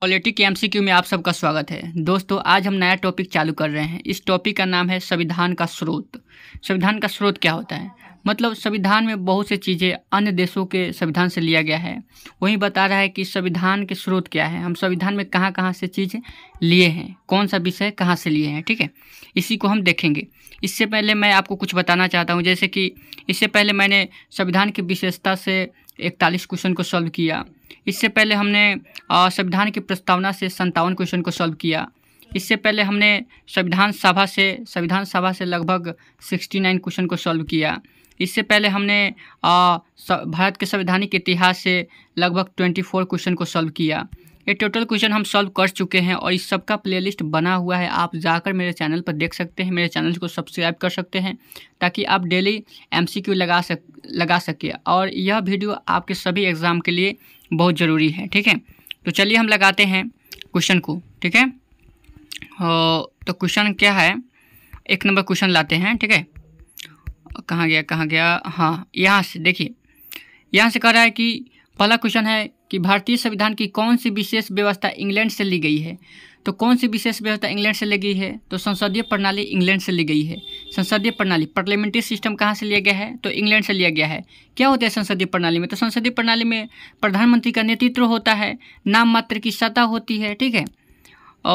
polity के MCQ में आप सबका स्वागत है दोस्तों आज हम नया टॉपिक चालू कर रहे हैं इस टॉपिक का नाम है संविधान का स्रोत संविधान का स्रोत क्या होता है मतलब संविधान में बहुत सी चीज़ें अन्य देशों के संविधान से लिया गया है वही बता रहा है कि संविधान के स्रोत क्या है हम संविधान में कहाँ कहाँ से चीज़ लिए हैं कौन सा विषय कहाँ से लिए हैं ठीक है इसी को हम देखेंगे इससे पहले मैं आपको कुछ बताना चाहता हूँ जैसे कि इससे पहले मैंने संविधान की विशेषता से इकतालीस क्वेश्चन को सॉल्व किया इससे पहले हमने संविधान की प्रस्तावना से संतावन क्वेश्चन को सॉल्व किया इससे पहले हमने संविधान सभा से संविधान सभा से लगभग 69 क्वेश्चन को सॉल्व किया इससे पहले हमने भारत के संवैधानिक इतिहास से लगभग 24 क्वेश्चन को सॉल्व किया ये टोटल क्वेश्चन हम सॉल्व कर चुके हैं और इस सब का प्लेलिस्ट बना हुआ है आप जाकर मेरे चैनल पर देख सकते हैं मेरे चैनल को सब्सक्राइब कर सकते हैं ताकि आप डेली एम लगा सक लगा सके और यह वीडियो आपके सभी एग्ज़ाम के लिए बहुत ज़रूरी है ठीक है तो चलिए हम लगाते हैं क्वेश्चन को ठीक है तो क्वेश्चन क्या है एक नंबर क्वेश्चन लाते हैं ठीक है कहाँ गया कहाँ गया हाँ यहाँ से देखिए यहाँ से कह रहा है कि पहला क्वेश्चन है कि भारतीय संविधान की कौन सी विशेष व्यवस्था इंग्लैंड से ली गई है तो कौन सी विशेष व्यवस्था इंग्लैंड से ली गई है तो संसदीय प्रणाली इंग्लैंड से ली गई है संसदीय प्रणाली पार्लियामेंट्री सिस्टम कहाँ से लिया गया है तो इंग्लैंड से लिया गया है क्या होता है संसदीय प्रणाली में तो संसदीय प्रणाली में प्रधानमंत्री का नेतृत्व होता है नाम मात्र की सत्ता होती है ठीक है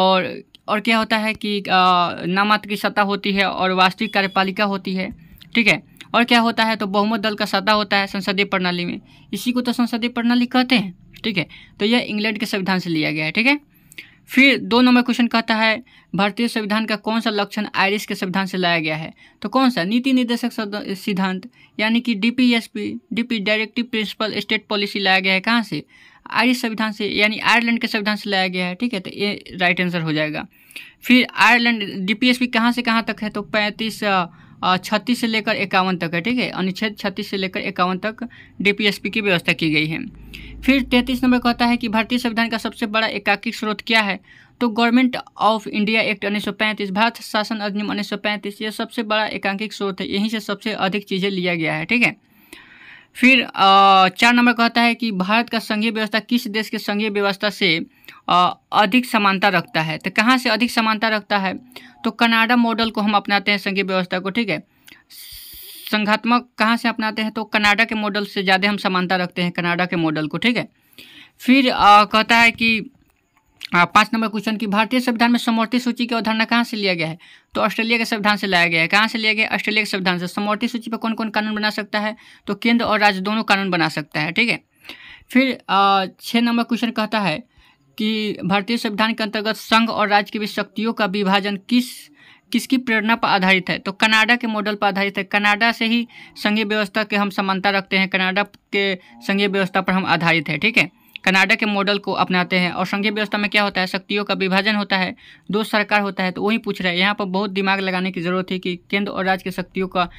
और और क्या होता है कि नाम मात्र की सत्ता होती है और वास्तविक कार्यपालिका होती है ठीक है और क्या होता है तो बहुमत दल का सदा होता है संसदीय प्रणाली में इसी को तो संसदीय प्रणाली कहते हैं ठीक है तो यह इंग्लैंड के संविधान से लिया गया है ठीक है फिर दो नंबर क्वेश्चन कहता है भारतीय संविधान का कौन सा लक्षण आयरिश के संविधान से लाया गया है तो कौन सा नीति निर्देशक सिद्धांत यानी कि DPSP DP directive principle state policy लाया गया है कहाँ से आयरिश संविधान से यानी आयरलैंड के संविधान से लाया गया है ठीक है तो ये राइट आंसर हो जाएगा फिर आयरलैंड पी कहाँ से कहाँ तक है तो पैंतीस छत्तीस से लेकर इक्यावन तक है ठीक है अनुच्छेद छत्तीस से लेकर इक्यावन तक डी की व्यवस्था की गई है फिर तैंतीस नंबर कहता है कि भारतीय संविधान का सबसे बड़ा एकाकी स्रोत क्या है तो गवर्नमेंट ऑफ इंडिया एक्ट उन्नीस सौ पैंतीस भारत शासन अधिनियम उन्नीस सौ पैंतीस सबसे बड़ा एकांकिक स्रोत है यहीं से सबसे अधिक चीज़ें लिया गया है ठीक है फिर चार नंबर कहता है कि भारत का संघीय व्यवस्था किस देश के संघीय व्यवस्था से अधिक समानता रखता है तो कहाँ से अधिक समानता रखता है तो कनाडा मॉडल को हम अपनाते हैं संघीय व्यवस्था को ठीक है संघात्मक कहाँ से अपनाते हैं तो कनाडा के मॉडल से ज़्यादा हम समानता रखते हैं कनाडा के मॉडल को ठीक है फिर आ, कहता है कि पाँच नंबर क्वेश्चन की भारतीय संविधान में समवर्ती सूची की अवधारणा कहाँ से लिया गया है तो ऑस्ट्रेलिया के संविधान से लाया गया है कहाँ से लिया गया ऑस्ट्रेलिया के संविधान से समवर्ती सूची पर कौन कौन कानून बना सकता है तो केंद्र और राज्य दोनों कानून बना सकता है ठीक है फिर छः नंबर क्वेश्चन कहता है कि भारतीय संविधान के अंतर्गत संघ और राज्य के बीच शक्तियों का विभाजन किस किसकी प्रेरणा पर आधारित है तो कनाडा के मॉडल पर आधारित है कनाडा से ही संघीय व्यवस्था के हम समानता रखते हैं कनाडा के संघीय व्यवस्था पर हम आधारित है ठीक है कनाडा के मॉडल को अपनाते हैं और संघीय व्यवस्था में क्या होता है शक्तियों का विभाजन होता है दो सरकार होता है तो वही पूछ रहे हैं यहाँ पर बहुत दिमाग लगाने की ज़रूरत है कि केंद्र और राज्य की शक्तियों का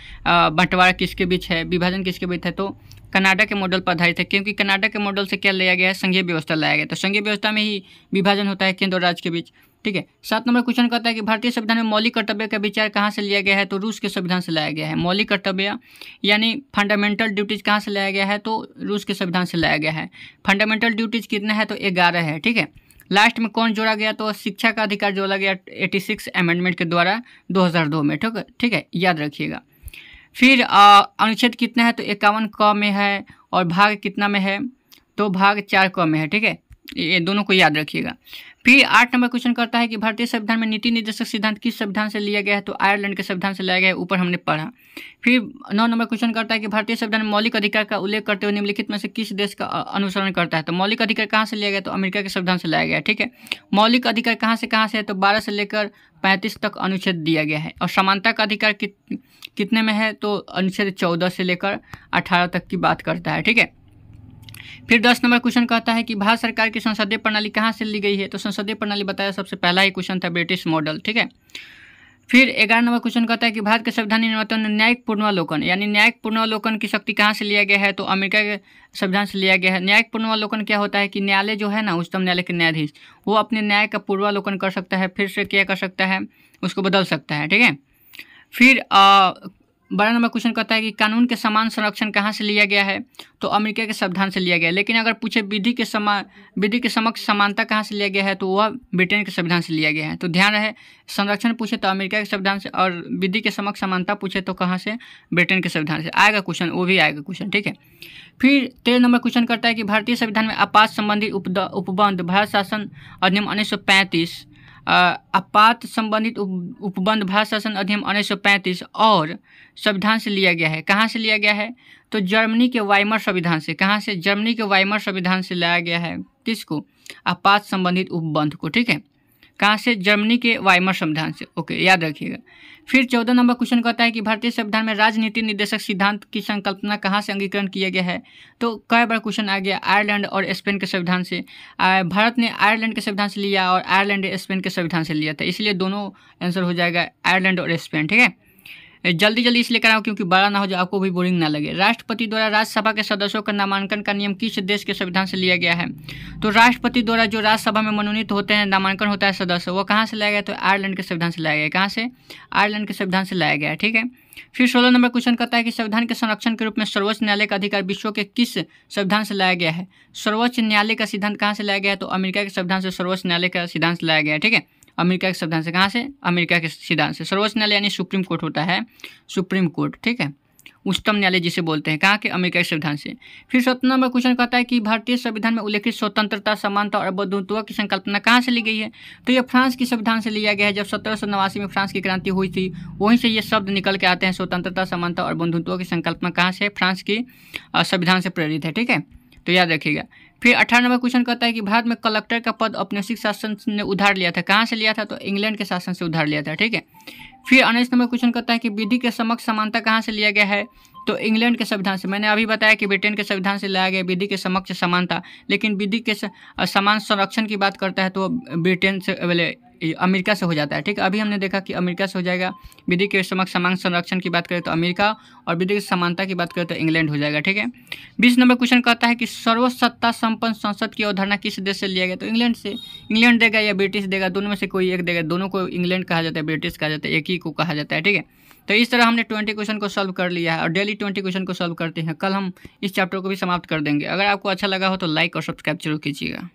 बंटवारा किसके बीच है विभाजन किसके बीच है तो कनाडा के मॉडल पर आधारित है क्योंकि कनाडा के मॉडल से क्या लिया गया है संघीय व्यवस्था लाया गया तो संघीय व्यवस्था में ही विभाजन होता है केंद्र और राज्य के बीच ठीक है सात नंबर क्वेश्चन कहता है कि भारतीय संविधान में मौलिक कर्तव्य का विचार कहाँ से लिया गया है तो रूस के संविधान से लाया गया है मौलिक कर्तव्य यानी फंडामेंटल ड्यूटीज़ कहाँ से लाया गया है तो रूस के संविधान से लाया गया है फंडामेंटल ड्यूटीज़ कितना है तो ग्यारह है ठीक है लास्ट में कौन जोड़ा गया तो शिक्षा का अधिकार जोड़ा गया एटी अमेंडमेंट के द्वारा दो में ठीक है ठीक है याद रखिएगा फिर अनुच्छेद कितना है तो इक्यावन क में है और भाग कितना में है तो भाग चार क में है ठीक है ये दोनों को याद रखिएगा फिर आठ नंबर क्वेश्चन करता है कि भारतीय संविधान में नीति निर्देशक सिद्धांत किस संविधान से लिया गया है तो आयरलैंड के संविधान से लिया गया है ऊपर हमने पढ़ा फिर नौ नंबर क्वेश्चन करता है कि भारतीय संविधान में मौलिक अधिकार का उल्लेख करते हुए निम्नलिखित में से किस देश का अनुसरण करता है तो मौलिक अधिकार कहाँ से लिया गया तो अमेरिका के संविधान से लाया गया ठीक है मौलिक अधिकार कहाँ से कहाँ से है तो बारह से लेकर पैंतीस तक अनुच्छेद दिया गया है और समानता का अधिकार कितने में है तो अनुच्छेद चौदह से लेकर अठारह तक की बात करता है ठीक है फिर दस नंबर क्वेश्चन कहता है कि भारत सरकार की संसदीय प्रणाली कहाँ से ली गई है तो संसदीय प्रणाली बताया सबसे पहला ही क्वेश्चन था ब्रिटिश मॉडल ठीक है फिर ग्यारह नंबर क्वेश्चन कहता है कि भारत के संविधान निर्माता ने न्यायिक पूर्णावलोकन यानी न्यायिक पूर्णावलोकन की शक्ति कहाँ से लिया गया है तो अमेरिका के संविधान से लिया गया है न्यायिक पूर्णावलोकन क्या होता है कि न्यायालय जो है ना उच्चतम न्यायालय के न्यायाधीश वो अपने न्याय का पूर्वावलोकन कर सकता है फिर से क्या कर सकता है उसको बदल सकता है ठीक है फिर बारह नंबर क्वेश्चन कहता है कि कानून के समान संरक्षण कहाँ से लिया गया है तो अमेरिका के संविधान से लिया गया है लेकिन अगर पूछे विधि के समान विधि के समक्ष समानता कहाँ से लिया गया है तो वह ब्रिटेन के संविधान से लिया गया है तो ध्यान रहे संरक्षण पूछे तो अमेरिका के संविधान से और विधि के समक्ष समानता पूछे तो कहाँ से ब्रिटेन के संविधान से आएगा क्वेश्चन वो भी आएगा क्वेश्चन ठीक है फिर तेरह नंबर क्वेश्चन करता है कि भारतीय संविधान में आपात संबंधी उपबंध भारत शासन अधिनियम उन्नीस आपात संबंधित उप, उपबंध भारत शासन अधिनियम उन्नीस और संविधान से लिया गया है कहाँ से लिया गया है तो जर्मनी के वाइमर संविधान से कहाँ से जर्मनी के वाइमर संविधान से लाया गया है किसको आपात संबंधित उपबंध को ठीक है कहाँ से जर्मनी के वाइमर संविधान से ओके याद रखिएगा फिर चौदह नंबर क्वेश्चन कहता है कि भारतीय संविधान में राजनीति निर्देशक सिद्धांत की संकल्पना कहाँ से अंगीकरण किया गया है तो कई बार क्वेश्चन आ गया आयरलैंड और स्पेन के संविधान से भारत ने आयरलैंड के संविधान से लिया और आयरलैंड स्पेन के संविधान से लिया था इसलिए दोनों आंसर हो जाएगा आयरलैंड और स्पेन ठीक है जल्दी जल्दी इसलिए कराओ क्योंकि बड़ा ना हो जो आपको भी बोरिंग ना लगे राष्ट्रपति द्वारा राज्यसभा के सदस्यों का नामांकन का नियम किस देश के संविधान से लिया गया है तो राष्ट्रपति द्वारा जो राज्यसभा में मनोनीत होते हैं नामांकन होता है सदस्य वो कहाँ से लाया गया तो आयरलैंड के संविधान से लाया गया कहाँ से आयरलैंड के संविधान से लाया गया ठीक है फिर सोलह नंबर क्वेश्चन कहता है कि संविधान के संरक्षण के रूप में सर्वोच्च न्यायालय का अधिकार विश्व के किस संविधान से लाया गया है सर्वोच्च न्यायालय का सिद्धांत कहाँ से लाया गया है तो अमेरिका के संविधान से सर्वोच्च न्यायालय का सिद्धांत लाया गया है ठीक है अमेरिका के से कहाँ से अमेरिका के सिद्धांत से सर्वोच्च न्यायालय यानी सुप्रीम कोर्ट होता है सुप्रीम कोर्ट ठीक है उच्चतम न्यायालय जिसे बोलते हैं कहाँ के अमेरिका के संविधान से फिर सत्रह नंबर क्वेश्चन कहता है कि भारतीय संविधान में उल्लेखित स्वतंत्रता समानता और बंधुत्व की संकल्पना कहाँ से ली गई है तो यह फ्रांस के संविधान से लिया गया है जब सत्रह में फ्रांस की क्रांति हुई थी वहीं से ये शब्द निकल के आते हैं स्वतंत्रता समानता और बंधुत्व की संकल्पना कहाँ से फ्रांस की संविधान से प्रेरित है ठीक है तो याद रखिएगा फिर अठारह नंबर क्वेश्चन कहता है कि भारत में कलेक्टर का पद औपनिवेशिक शासन ने उधार लिया था कहाँ से लिया था तो इंग्लैंड के शासन से उधार लिया था ठीक है फिर उन्नीस नंबर क्वेश्चन कहता है कि विधि के समक्ष समानता कहाँ से लिया गया है तो इंग्लैंड के संविधान से मैंने अभी बताया कि ब्रिटेन के संविधान से लाया गया विधि के समक्ष समानता लेकिन विधि के समान संरक्षण की बात करता है तो ब्रिटेन से बोले अमेरिका से हो जाता है ठीक है अभी हमने देखा कि अमेरिका से हो जाएगा विधि के समक्ष समान संरक्षण की बात करें तो अमेरिका और विधि की समानता की बात करें तो इंग्लैंड हो जाएगा ठीक है बीस नंबर क्वेश्चन कहता है कि सर्वसत्ता संपन्न संसद की अवधारणा किस देश से लिया गया तो इंग्लैंड से इंग्लैंड देगा या ब्रिटिश देगा दोनों में से कोई एक देगा दोनों को इंग्लैंड कहा जाता है ब्रिटिश कहा जाता है एक ही को कहा जाता है ठीक है तो इस तरह हमने ट्वेंटी क्वेश्चन को सॉल्व कर लिया है और डेली ट्वेंटी क्वेश्चन को सॉल्व करते हैं कल हम इस चैप्टर को भी समाप्त कर देंगे अगर आपको अच्छा लगा हो तो लाइक और सब्सक्राइब जरूर कीजिएगा